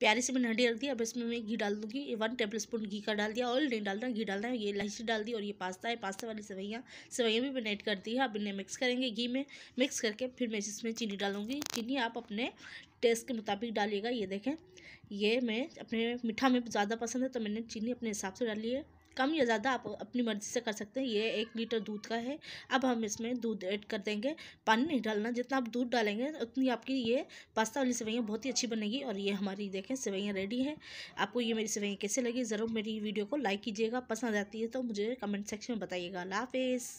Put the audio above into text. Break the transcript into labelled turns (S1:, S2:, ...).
S1: प्यारे से मैंने हंडी डाल दी अब इसमें मैं घी डाल दूँगी वन टेबल स्पून घी का डाल दिया ऑयल नहीं डालना घी डालना है ये इलायची डाल दी और ये पास्ता है पास्ता वाली सेवैयाँ सेवैयाँ भी मैंने ऐड कर दी है अब इन्हें मिक्स करेंगे घी में मिक्स करके फिर मैं इसमें चीनी डालूँगी चीनी आप अपने टेस्ट के मुताबिक डालिएगा ये देखें ये मैं अपने मीठा में ज़्यादा पसंद है तो मैंने चीनी अपने हिसाब से डाली है कम या ज़्यादा आप अपनी मर्ज़ी से कर सकते हैं ये एक लीटर दूध का है अब हम इसमें दूध ऐड कर देंगे पानी नहीं डालना जितना आप दूध डालेंगे उतनी आपकी ये पास्ता वाली सेवैयाँ बहुत ही अच्छी बनेगी और ये हमारी देखें सेवैयाँ रेडी है आपको ये मेरी सेवैयाँ कैसे लगी ज़रूर मेरी वीडियो को लाइक कीजिएगा पसंद आती है तो मुझे कमेंट सेक्शन में बताइएगा लाफेज़